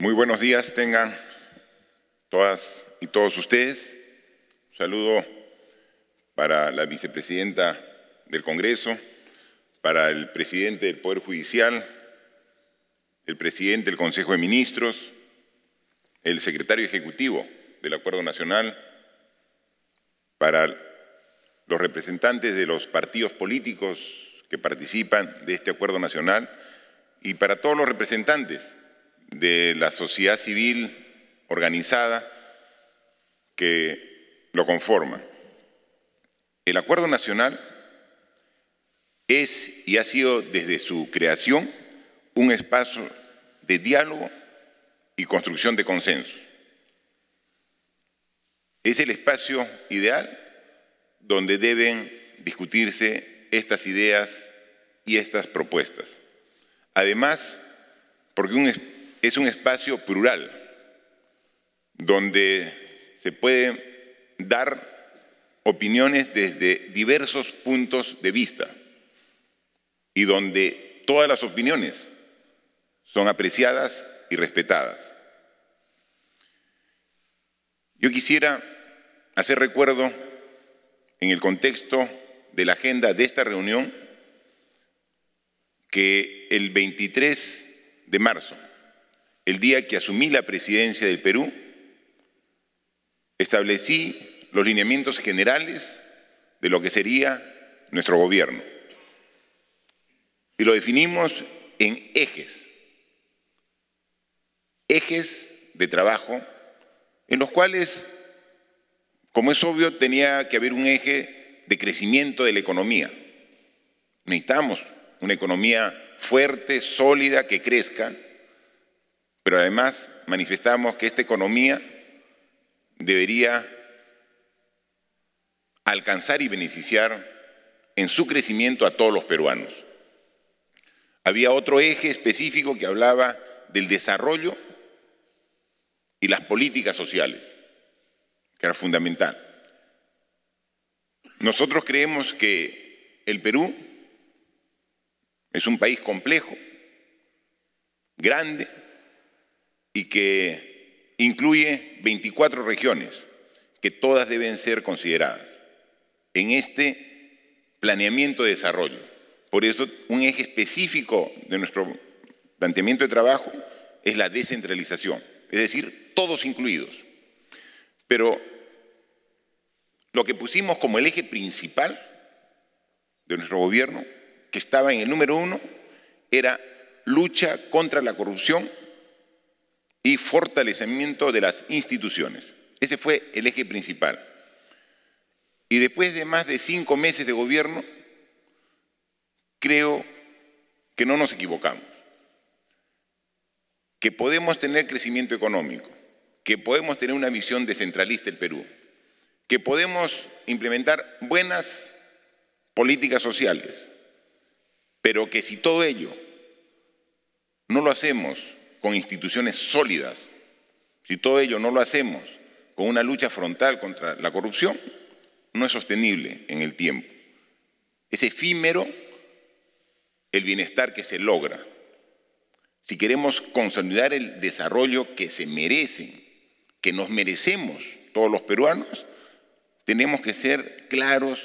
Muy buenos días tengan todas y todos ustedes. Un saludo para la vicepresidenta del Congreso, para el presidente del Poder Judicial, el presidente del Consejo de Ministros, el secretario ejecutivo del Acuerdo Nacional, para los representantes de los partidos políticos que participan de este Acuerdo Nacional y para todos los representantes de la sociedad civil organizada que lo conforma. El acuerdo nacional es y ha sido desde su creación un espacio de diálogo y construcción de consenso. Es el espacio ideal donde deben discutirse estas ideas y estas propuestas. Además, porque un espacio es un espacio plural, donde se pueden dar opiniones desde diversos puntos de vista y donde todas las opiniones son apreciadas y respetadas. Yo quisiera hacer recuerdo en el contexto de la agenda de esta reunión que el 23 de marzo el día que asumí la presidencia del Perú, establecí los lineamientos generales de lo que sería nuestro gobierno. Y lo definimos en ejes, ejes de trabajo, en los cuales, como es obvio, tenía que haber un eje de crecimiento de la economía. Necesitamos una economía fuerte, sólida, que crezca, pero además manifestamos que esta economía debería alcanzar y beneficiar en su crecimiento a todos los peruanos. Había otro eje específico que hablaba del desarrollo y las políticas sociales, que era fundamental. Nosotros creemos que el Perú es un país complejo, grande, y que incluye 24 regiones que todas deben ser consideradas en este planeamiento de desarrollo. Por eso un eje específico de nuestro planteamiento de trabajo es la descentralización, es decir, todos incluidos. Pero lo que pusimos como el eje principal de nuestro gobierno, que estaba en el número uno, era lucha contra la corrupción y fortalecimiento de las instituciones. Ese fue el eje principal. Y después de más de cinco meses de gobierno, creo que no nos equivocamos, que podemos tener crecimiento económico, que podemos tener una visión descentralista del Perú, que podemos implementar buenas políticas sociales, pero que si todo ello no lo hacemos con instituciones sólidas, si todo ello no lo hacemos con una lucha frontal contra la corrupción, no es sostenible en el tiempo. Es efímero el bienestar que se logra. Si queremos consolidar el desarrollo que se merece, que nos merecemos todos los peruanos, tenemos que ser claros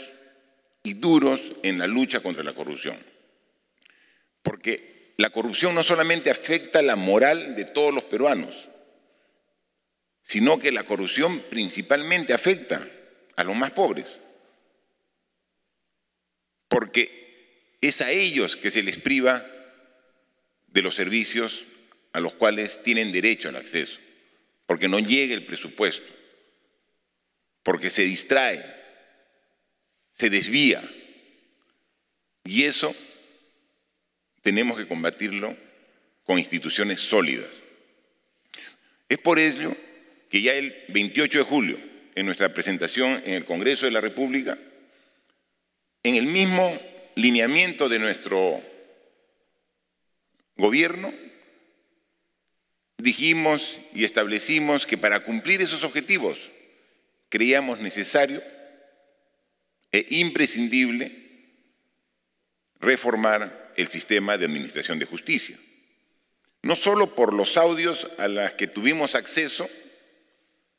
y duros en la lucha contra la corrupción. Porque la corrupción no solamente afecta la moral de todos los peruanos, sino que la corrupción principalmente afecta a los más pobres, porque es a ellos que se les priva de los servicios a los cuales tienen derecho al acceso, porque no llega el presupuesto, porque se distrae, se desvía, y eso tenemos que combatirlo con instituciones sólidas. Es por ello que ya el 28 de julio, en nuestra presentación en el Congreso de la República, en el mismo lineamiento de nuestro gobierno, dijimos y establecimos que para cumplir esos objetivos creíamos necesario e imprescindible reformar el sistema de administración de justicia. No solo por los audios a los que tuvimos acceso,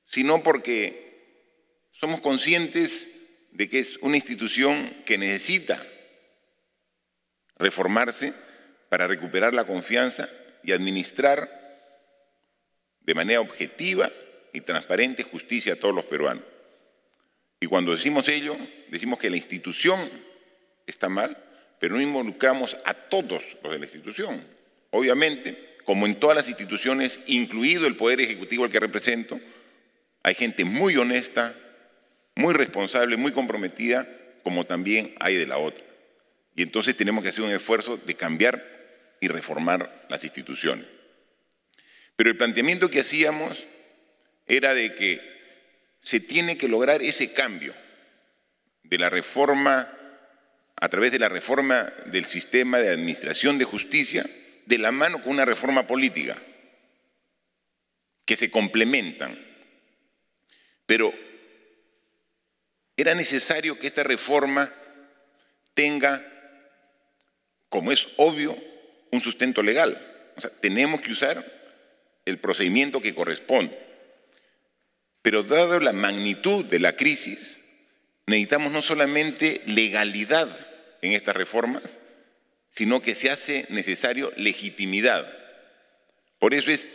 sino porque somos conscientes de que es una institución que necesita reformarse para recuperar la confianza y administrar de manera objetiva y transparente justicia a todos los peruanos. Y cuando decimos ello, decimos que la institución está mal, pero no involucramos a todos los de la institución. Obviamente, como en todas las instituciones, incluido el Poder Ejecutivo al que represento, hay gente muy honesta, muy responsable, muy comprometida, como también hay de la otra. Y entonces tenemos que hacer un esfuerzo de cambiar y reformar las instituciones. Pero el planteamiento que hacíamos era de que se tiene que lograr ese cambio de la reforma a través de la reforma del sistema de administración de justicia, de la mano con una reforma política, que se complementan. Pero era necesario que esta reforma tenga, como es obvio, un sustento legal. O sea, tenemos que usar el procedimiento que corresponde. Pero dado la magnitud de la crisis, necesitamos no solamente legalidad, en estas reformas, sino que se hace necesario legitimidad. Por eso es,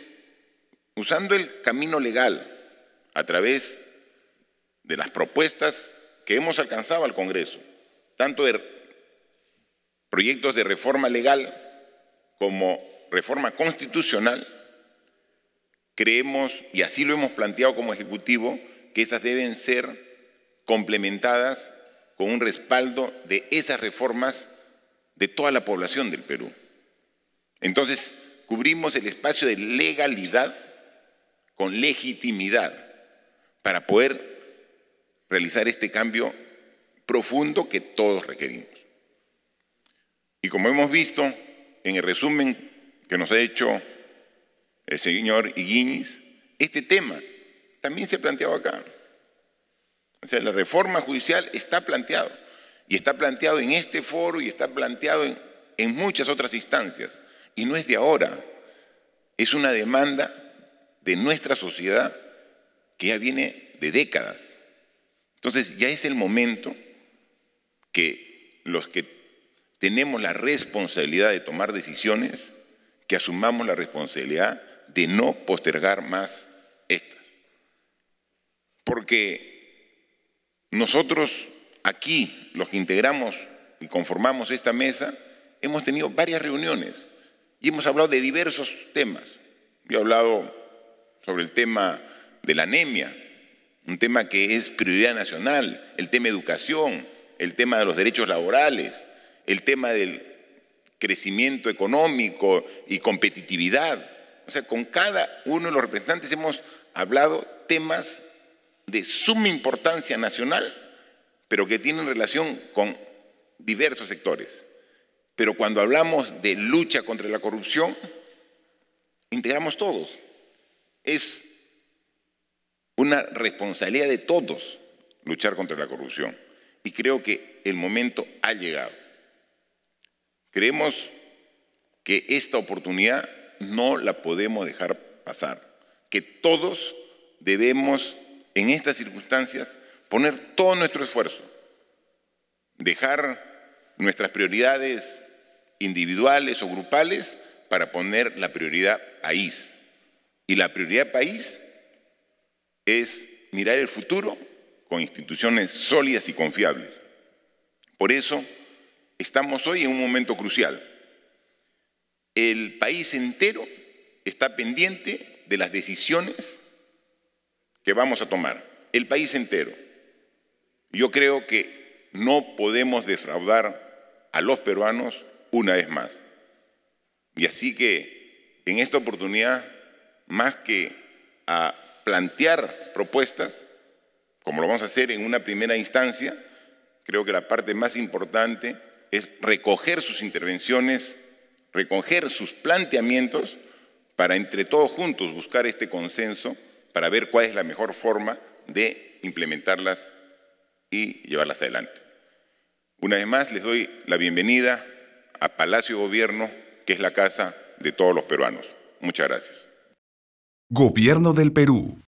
usando el camino legal a través de las propuestas que hemos alcanzado al Congreso, tanto de proyectos de reforma legal como reforma constitucional, creemos, y así lo hemos planteado como Ejecutivo, que esas deben ser complementadas con un respaldo de esas reformas de toda la población del Perú. Entonces, cubrimos el espacio de legalidad con legitimidad para poder realizar este cambio profundo que todos requerimos. Y como hemos visto en el resumen que nos ha hecho el señor Iguinis, este tema también se ha planteado acá. O sea, la reforma judicial está planteada y está planteado en este foro y está planteado en, en muchas otras instancias y no es de ahora. Es una demanda de nuestra sociedad que ya viene de décadas. Entonces ya es el momento que los que tenemos la responsabilidad de tomar decisiones, que asumamos la responsabilidad de no postergar más estas. Porque nosotros aquí, los que integramos y conformamos esta mesa, hemos tenido varias reuniones y hemos hablado de diversos temas. Yo he hablado sobre el tema de la anemia, un tema que es prioridad nacional, el tema de educación, el tema de los derechos laborales, el tema del crecimiento económico y competitividad. O sea, con cada uno de los representantes hemos hablado temas de suma importancia nacional, pero que tienen relación con diversos sectores. Pero cuando hablamos de lucha contra la corrupción, integramos todos. Es una responsabilidad de todos luchar contra la corrupción. Y creo que el momento ha llegado. Creemos que esta oportunidad no la podemos dejar pasar, que todos debemos en estas circunstancias, poner todo nuestro esfuerzo, dejar nuestras prioridades individuales o grupales para poner la prioridad país. Y la prioridad país es mirar el futuro con instituciones sólidas y confiables. Por eso estamos hoy en un momento crucial. El país entero está pendiente de las decisiones que vamos a tomar, el país entero. Yo creo que no podemos defraudar a los peruanos una vez más. Y así que en esta oportunidad, más que a plantear propuestas, como lo vamos a hacer en una primera instancia, creo que la parte más importante es recoger sus intervenciones, recoger sus planteamientos para entre todos juntos buscar este consenso para ver cuál es la mejor forma de implementarlas y llevarlas adelante. Una vez más, les doy la bienvenida a Palacio Gobierno, que es la casa de todos los peruanos. Muchas gracias. Gobierno del Perú.